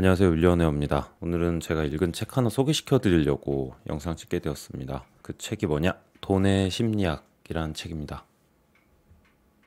안녕하세요 윌리언웨어입니다 오늘은 제가 읽은 책 하나 소개시켜 드리려고 영상 찍게 되었습니다 그 책이 뭐냐 돈의 심리학이라는 책입니다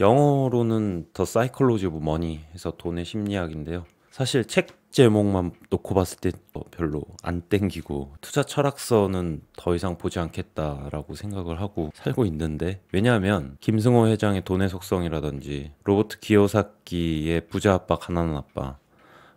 영어로는 The Psychology of Money 해서 돈의 심리학인데요 사실 책 제목만 놓고 봤을 때 뭐 별로 안 땡기고 투자 철학서는 더 이상 보지 않겠다라고 생각을 하고 살고 있는데 왜냐하면 김승호 회장의 돈의 속성이라든지 로버트 기요사키의 부자 아빠 가난한 아빠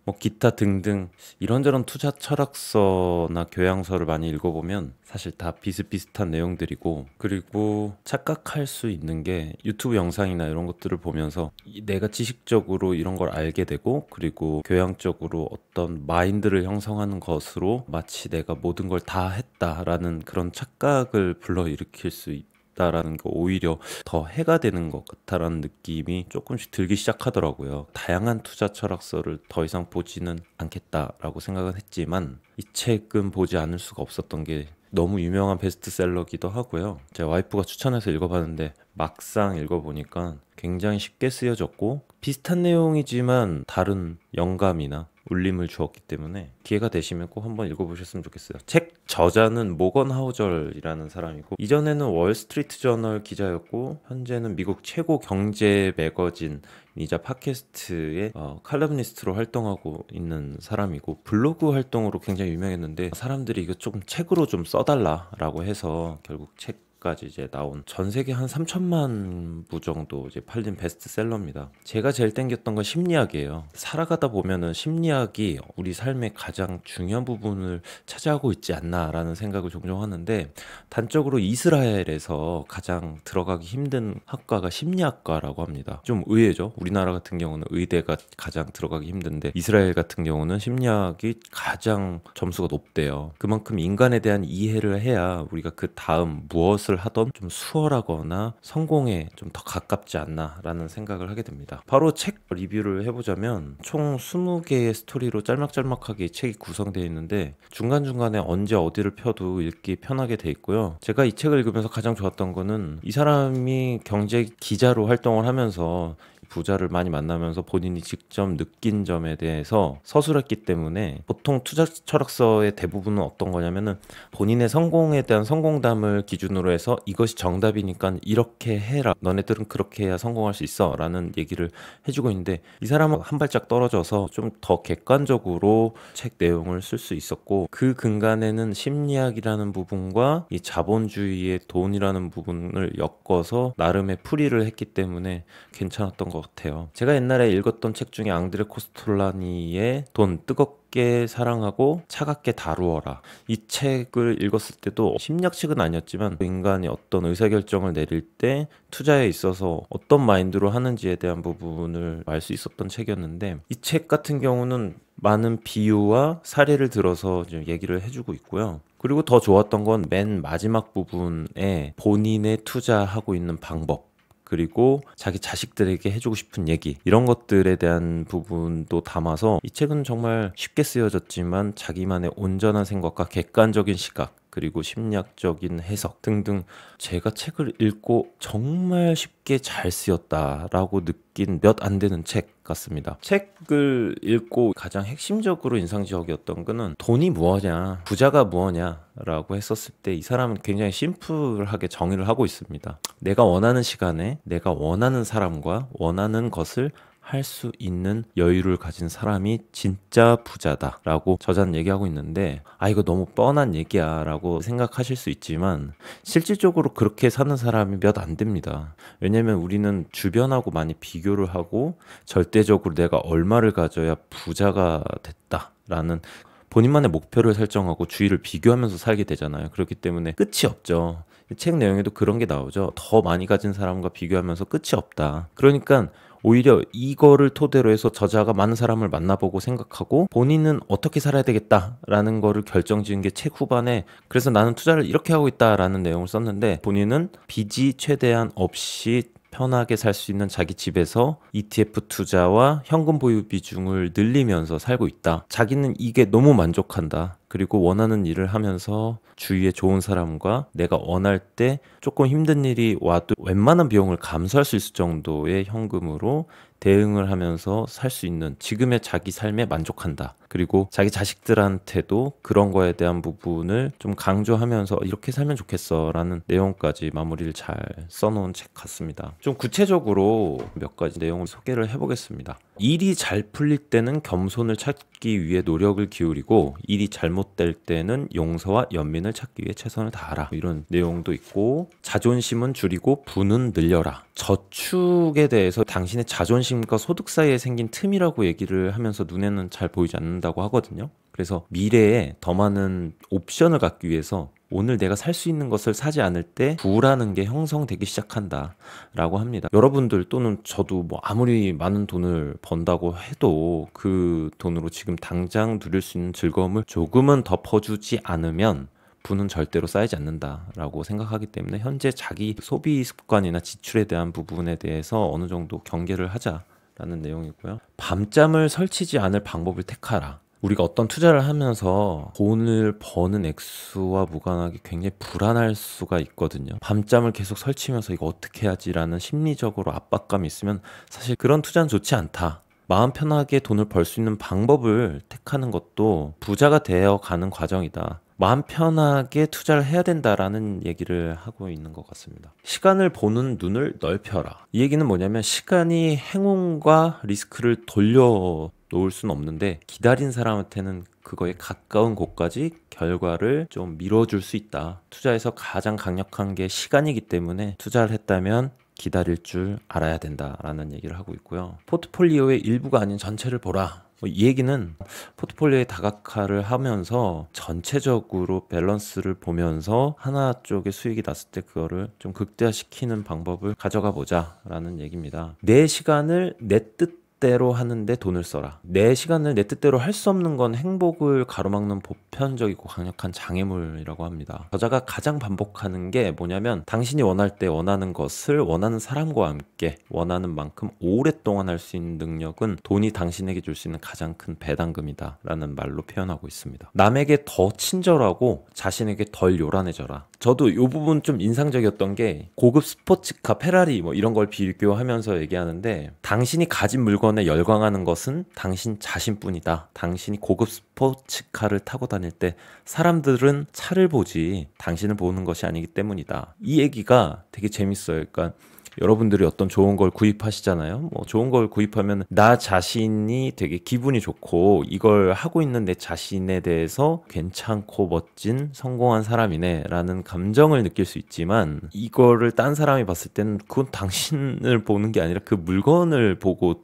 뭐 기타 등등 이런저런 투자 철학서나 교양서를 많이 읽어보면 사실 다 비슷비슷한 내용들이고 그리고 착각할 수 있는 게 유튜브 영상이나 이런 것들을 보면서 내가 지식적으로 이런 걸 알게 되고 그리고 교양적으로 어떤 마인드를 형성하는 것으로 마치 내가 모든 걸 다 했다라는 그런 착각을 불러일으킬 수 있다. 있다라는 게 오히려 더 해가 되는 것 같다라는 느낌이 조금씩 들기 시작하더라고요. 다양한 투자 철학서를 더 이상 보지는 않겠다라고 생각은 했지만 이 책은 보지 않을 수가 없었던 게 너무 유명한 베스트셀러기도 하고요. 제 와이프가 추천해서 읽어봤는데 막상 읽어보니까 굉장히 쉽게 쓰여졌고 비슷한 내용이지만 다른 영감이나 울림을 주었기 때문에 기회가 되시면 꼭 한번 읽어보셨으면 좋겠어요. 책 저자는 모건 하우절이라는 사람이고 이전에는 월스트리트 저널 기자였고 현재는 미국 최고 경제 매거진 이자 팟캐스트의 어, 칼럼니스트로 활동하고 있는 사람이고 블로그 활동으로 굉장히 유명했는데 사람들이 이거 조금 책으로 좀 써달라라고 해서 결국 책 까지 그 이제 나온 전 세계 한 3천만 부 정도 이제 팔린 베스트셀러입니다. 제가 제일 땡겼던 건 심리학이에요. 살아가다 보면은 심리학이 우리 삶의 가장 중요한 부분을 차지하고 있지 않나라는 생각을 종종 하는데 단적으로 이스라엘에서 가장 들어가기 힘든 학과가 심리학과라고 합니다. 좀 의외죠. 우리나라 같은 경우는 의대가 가장 들어가기 힘든데 이스라엘 같은 경우는 심리학이 가장 점수가 높대요. 그만큼 인간에 대한 이해를 해야 우리가 그 다음 무엇을 몫을 하던 좀 수월하거나 성공에 좀 더 가깝지 않나라는 생각을 하게 됩니다. 바로 책 리뷰를 해보자면 총 20개의 스토리로 짤막짤막하게 책이 구성되어 있는데 중간중간에 언제 어디를 펴도 읽기 편하게 돼 있고요. 제가 이 책을 읽으면서 가장 좋았던 거는 이 사람이 경제 기자로 활동을 하면서 부자를 많이 만나면서 본인이 직접 느낀 점에 대해서 서술했기 때문에 보통 투자 철학서의 대부분은 어떤 거냐면은 본인의 성공에 대한 성공담을 기준으로 해서 이것이 정답이니까 이렇게 해라. 너네들은 그렇게 해야 성공할 수 있어. 라는 얘기를 해주고 있는데 이 사람은 한 발짝 떨어져서 좀 더 객관적으로 책 내용을 쓸 수 있었고 그 근간에는 심리학이라는 부분과 이 자본주의의 돈이라는 부분을 엮어서 나름의 풀이를 했기 때문에 괜찮았던 것것 같아요. 제가 옛날에 읽었던 책 중에 앙드레 코스톨라니의 돈 뜨겁게 사랑하고 차갑게 다루어라 이 책을 읽었을 때도 심리학책은 아니었지만 그 인간이 어떤 의사결정을 내릴 때 투자에 있어서 어떤 마인드로 하는지에 대한 부분을 알 수 있었던 책이었는데 이 책 같은 경우는 많은 비유와 사례를 들어서 지금 얘기를 해주고 있고요. 그리고 더 좋았던 건 맨 마지막 부분에 본인의 투자하고 있는 방법 그리고 자기 자식들에게 해주고 싶은 얘기 이런 것들에 대한 부분도 담아서 이 책은 정말 쉽게 쓰여졌지만 자기만의 온전한 생각과 객관적인 시각 그리고 심리학적인 해석 등등 제가 책을 읽고 정말 쉽게 잘 쓰였다라고 느낀 몇 안 되는 책 같습니다. 책을 읽고 가장 핵심적으로 인상적이었던 거는 돈이 뭐엇냐 부자가 뭐엇냐라고 했었을 때 이 사람은 굉장히 심플하게 정의를 하고 있습니다. 내가 원하는 시간에 내가 원하는 사람과 원하는 것을 할수 있는 여유를 가진 사람이 진짜 부자다 라고 저자는 얘기하고 있는데 아 이거 너무 뻔한 얘기야 라고 생각하실 수 있지만 실질적으로 그렇게 사는 사람이 몇 안 됩니다 왜냐면 우리는 주변하고 많이 비교를 하고 절대적으로 내가 얼마를 가져야 부자가 됐다 라는 본인만의 목표를 설정하고 주위를 비교하면서 살게 되잖아요. 그렇기 때문에 끝이 없죠. 책 내용에도 그런 게 나오죠. 더 많이 가진 사람과 비교하면서 끝이 없다. 그러니까 오히려 이거를 토대로 해서 저자가 많은 사람을 만나보고 생각하고 본인은 어떻게 살아야 되겠다라는 거를 결정 지은 게 책 후반에 그래서 나는 투자를 이렇게 하고 있다라는 내용을 썼는데 본인은 빚이 최대한 없이 편하게 살 수 있는 자기 집에서 ETF 투자와 현금 보유 비중을 늘리면서 살고 있다. 자기는 이게 너무 만족한다. 그리고 원하는 일을 하면서 주위에 좋은 사람과 내가 원할 때 조금 힘든 일이 와도 웬만한 비용을 감수할 수 있을 정도의 현금으로 대응을 하면서 살 수 있는 지금의 자기 삶에 만족한다. 그리고 자기 자식들한테도 그런 거에 대한 부분을 좀 강조하면서 이렇게 살면 좋겠어 라는 내용까지 마무리를 잘 써놓은 책 같습니다. 좀 구체적으로 몇 가지 내용을 소개를 해보겠습니다. 일이 잘 풀릴 때는 겸손을 찾 돕기 위해 노력을 기울이고 일이 잘못될 때는 용서와 연민을 찾기 위해 최선을 다하라 이런 내용도 있고 자존심은 줄이고 분은 늘려라 저축에 대해서 당신의 자존심과 소득 사이에 생긴 틈이라고 얘기를 하면서 눈에는 잘 보이지 않는다고 하거든요 그래서 미래에 더 많은 옵션을 갖기 위해서 오늘 내가 살 수 있는 것을 사지 않을 때 부라는 게 형성되기 시작한다 라고 합니다 여러분들 또는 저도 뭐 아무리 많은 돈을 번다고 해도 그 돈으로 지금 당장 누릴 수 있는 즐거움을 조금은 덮어주지 않으면 부는 절대로 쌓이지 않는다라고 생각하기 때문에 현재 자기 소비 습관이나 지출에 대한 부분에 대해서 어느 정도 경계를 하자라는 내용이고요. 밤잠을 설치지 않을 방법을 택하라. 우리가 어떤 투자를 하면서 돈을 버는 액수와 무관하게 굉장히 불안할 수가 있거든요. 밤잠을 계속 설치면서 이거 어떻게 해야지라는 심리적으로 압박감이 있으면 사실 그런 투자는 좋지 않다. 마음 편하게 돈을 벌 수 있는 방법을 택하는 것도 부자가 되어 가는 과정이다. 마음 편하게 투자를 해야 된다라는 얘기를 하고 있는 것 같습니다. 시간을 보는 눈을 넓혀라. 이 얘기는 뭐냐면 시간이 행운과 리스크를 돌려 놓을 수는 없는데 기다린 사람한테는 그거에 가까운 곳까지 결과를 좀 밀어줄 수 있다. 투자에서 가장 강력한 게 시간이기 때문에 투자를 했다면 기다릴 줄 알아야 된다라는 얘기를 하고 있고요. 포트폴리오의 일부가 아닌 전체를 보라. 뭐 이 얘기는 포트폴리오의 다각화를 하면서 전체적으로 밸런스를 보면서 하나 쪽에 수익이 났을 때 그거를 좀 극대화시키는 방법을 가져가 보자라는 얘기입니다. 내 시간을 내뜻 뜻대로 하는데 돈을 써라. 내 시간을 내 뜻대로 할 수 없는 건 행복을 가로막는 보편적이고 강력한 장애물이라고 합니다. 저자가 가장 반복하는 게 뭐냐면 당신이 원할 때 원하는 것을 원하는 사람과 함께 원하는 만큼 오랫동안 할 수 있는 능력은 돈이 당신에게 줄 수 있는 가장 큰 배당금이다 라는 말로 표현하고 있습니다. 남에게 더 친절하고 자신에게 덜 요란해져라. 저도 이 부분 좀 인상적이었던 게 고급 스포츠카, 페라리 뭐 이런 걸 비교하면서 얘기하는데 당신이 가진 물건 물건에 열광하는 것은 당신 자신뿐이다. 당신이 고급 스포츠카를 타고 다닐 때 사람들은 차를 보지 당신을 보는 것이 아니기 때문이다. 이 얘기가 되게 재밌어요. 그러니까 여러분들이 어떤 좋은 걸 구입하시잖아요. 뭐 좋은 걸 구입하면 나 자신이 되게 기분이 좋고 이걸 하고 있는 내 자신에 대해서 괜찮고 멋진 성공한 사람이네라는 감정을 느낄 수 있지만 이거를 딴 사람이 봤을 때는 그건 당신을 보는 게 아니라 그 물건을 보고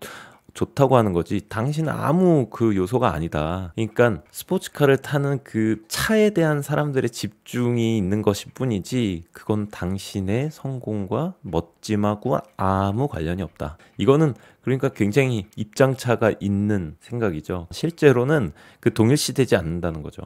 좋다고 하는 거지 당신 아무 그 요소가 아니다. 그러니까 스포츠카를 타는 그 차에 대한 사람들의 집중이 있는 것일 뿐이지 그건 당신의 성공과 멋짐하고 아무 관련이 없다. 이거는 그러니까 굉장히 입장차가 있는 생각이죠. 실제로는 그 동일시되지 않는다는 거죠.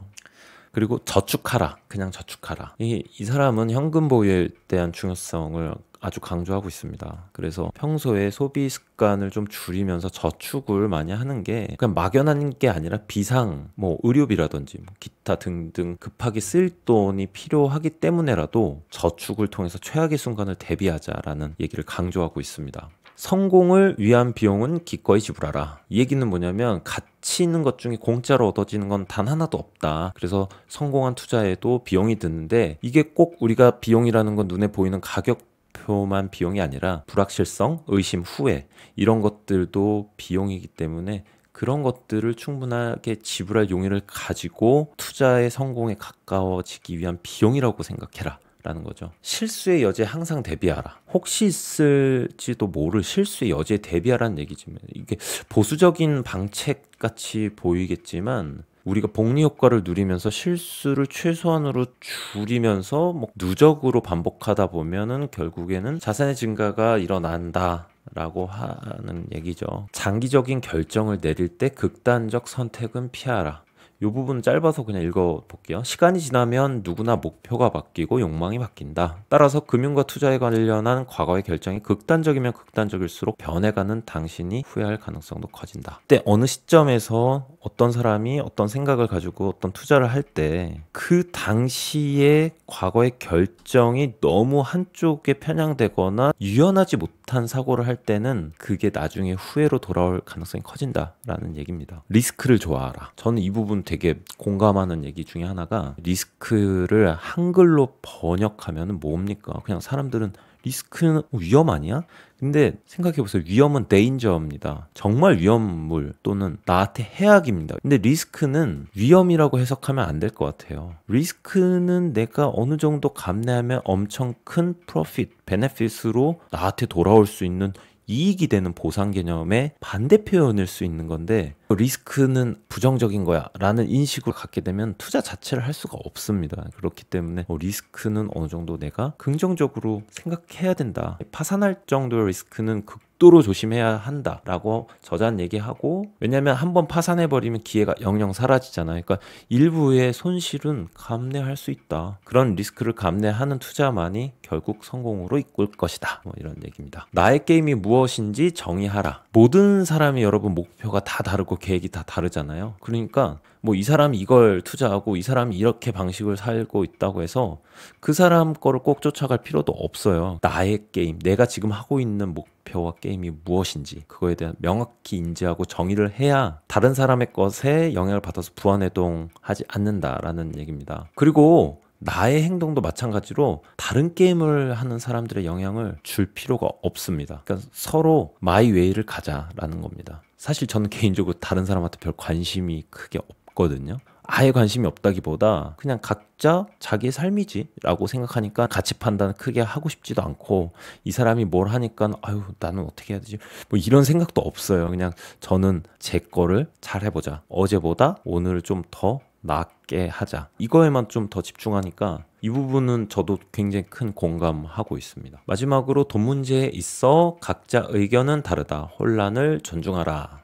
그리고 저축하라. 그냥 저축하라. 이, 이 사람은 현금 보유에 대한 중요성을 아주 강조하고 있습니다. 그래서 평소에 소비 습관을 좀 줄이면서 저축을 많이 하는 게 그냥 막연한 게 아니라 비상, 뭐 의료비라든지 뭐 기타 등등 급하게 쓸 돈이 필요하기 때문에라도 저축을 통해서 최악의 순간을 대비하자라는 얘기를 강조하고 있습니다. 성공을 위한 비용은 기꺼이 지불하라. 이 얘기는 뭐냐면 가치 있는 것 중에 공짜로 얻어지는 건 단 하나도 없다. 그래서 성공한 투자에도 비용이 드는데 이게 꼭 우리가 비용이라는 건 눈에 보이는 가격 발표만 비용이 아니라 불확실성, 의심, 후회 이런 것들도 비용이기 때문에 그런 것들을 충분하게 지불할 용의를 가지고 투자의 성공에 가까워지기 위한 비용이라고 생각해라. 라는 거죠. 실수의 여지에 항상 대비하라. 혹시 있을지도 모를 실수의 여지에 대비하라는 얘기지만 이게 보수적인 방책 같이 보이겠지만 우리가 복리 효과를 누리면서 실수를 최소한으로 줄이면서 뭐 누적으로 반복하다 보면은 결국에는 자산의 증가가 일어난다. 라고 하는 얘기죠. 장기적인 결정을 내릴 때 극단적 선택은 피하라. 이 부분 짧아서 그냥 읽어볼게요. 시간이 지나면 누구나 목표가 바뀌고 욕망이 바뀐다. 따라서 금융과 투자에 관련한 과거의 결정이 극단적이면 극단적일수록 변해가는 당신이 후회할 가능성도 커진다. 그때 어느 시점에서 어떤 사람이 어떤 생각을 가지고 어떤 투자를 할 때 그 당시의 과거의 결정이 너무 한쪽에 편향되거나 유연하지 못한 사고를 할 때는 그게 나중에 후회로 돌아올 가능성이 커진다라는 얘기입니다. 리스크를 좋아하라. 저는 이 부분 되게 공감하는 얘기 중에 하나가 리스크를 한글로 번역하면 뭡니까? 그냥 사람들은 리스크는 위험 아니야? 근데 생각해보세요. 위험은 데인저입니다. 정말 위험물 또는 나한테 해악입니다. 근데 리스크는 위험이라고 해석하면 안 될 것 같아요. 리스크는 내가 어느 정도 감내하면 엄청 큰 프로핏, 베네핏으로 나한테 돌아올 수 있는 이익이 되는 보상 개념의 반대 표현일 수 있는 건데 리스크는 부정적인 거야 라는 인식을 갖게 되면 투자 자체를 할 수가 없습니다. 그렇기 때문에 뭐 리스크는 어느 정도 내가 긍정적으로 생각해야 된다. 파산할 정도의 리스크는 극 도로 조심해야 한다라고 저자는 얘기하고 왜냐하면 한 번 파산해 버리면 기회가 영영 사라지잖아요. 그러니까 일부의 손실은 감내할 수 있다. 그런 리스크를 감내하는 투자만이 결국 성공으로 이끌 것이다. 뭐 이런 얘기입니다. 나의 게임이 무엇인지 정의하라. 모든 사람이 여러분 목표가 다 다르고 계획이 다 다르잖아요. 그러니까 뭐 이 사람이 이걸 투자하고 이 사람이 이렇게 방식을 살고 있다고 해서 그 사람 거를 꼭 쫓아갈 필요도 없어요. 나의 게임, 내가 지금 하고 있는 목표와 게임이 무엇인지 그거에 대한 명확히 인지하고 정의를 해야 다른 사람의 것에 영향을 받아서 부안해동하지 않는다라는 얘기입니다. 그리고 나의 행동도 마찬가지로 다른 게임을 하는 사람들의 영향을 줄 필요가 없습니다. 그러니까 서로 마이 웨이를 가자라는 겁니다. 사실 저는 개인적으로 다른 사람한테 별 관심이 크게 없거든요. 아예 관심이 없다기보다 그냥 각자 자기 삶이지라고 생각하니까 가치 판단 크게 하고 싶지도 않고 이 사람이 뭘 하니까 아유 나는 어떻게 해야 되지 뭐 이런 생각도 없어요 그냥 저는 제 거를 잘 해보자 어제보다 오늘좀더 낫게 하자. 이거에만 좀 더 집중하니까 이 부분은 저도 굉장히 큰 공감하고 있습니다. 마지막으로 돈 문제에 있어 각자 의견은 다르다. 혼란을 존중하라.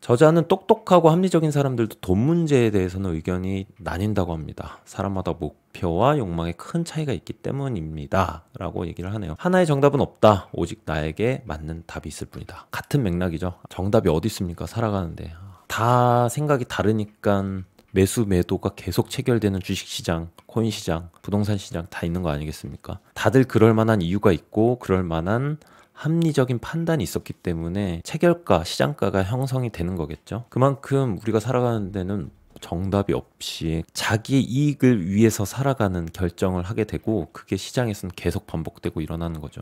저자는 똑똑하고 합리적인 사람들도 돈 문제에 대해서는 의견이 나뉜다고 합니다. 사람마다 목표와 욕망에 큰 차이가 있기 때문입니다. 라고 얘기를 하네요. 하나의 정답은 없다. 오직 나에게 맞는 답이 있을 뿐이다. 같은 맥락이죠. 정답이 어디 있습니까? 살아가는데. 다 생각이 다르니까 매수 매도가 계속 체결되는 주식시장, 코인시장, 부동산시장 다 있는 거 아니겠습니까? 다들 그럴 만한 이유가 있고 그럴 만한 합리적인 판단이 있었기 때문에 체결가, 시장가가 형성이 되는 거겠죠. 그만큼 우리가 살아가는 데는 정답이 없이 자기의 이익을 위해서 살아가는 결정을 하게 되고 그게 시장에서는 계속 반복되고 일어나는 거죠.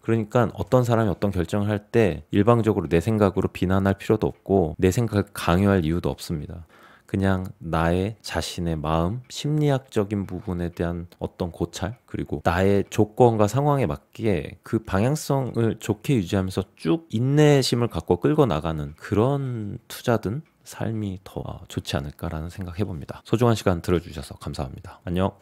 그러니까 어떤 사람이 어떤 결정을 할 때 일방적으로 내 생각으로 비난할 필요도 없고 내 생각을 강요할 이유도 없습니다. 그냥 나의 자신의 마음, 심리학적인 부분에 대한 어떤 고찰, 그리고 나의 조건과 상황에 맞게그 방향성을 좋게 유지하면서 쭉 인내심을 갖고 끌고 나가는 그런 투자든 삶이 더 좋지 않을까라는 생각해 봅니다. 소중한 시간 들어주셔서 감사합니다. 안녕.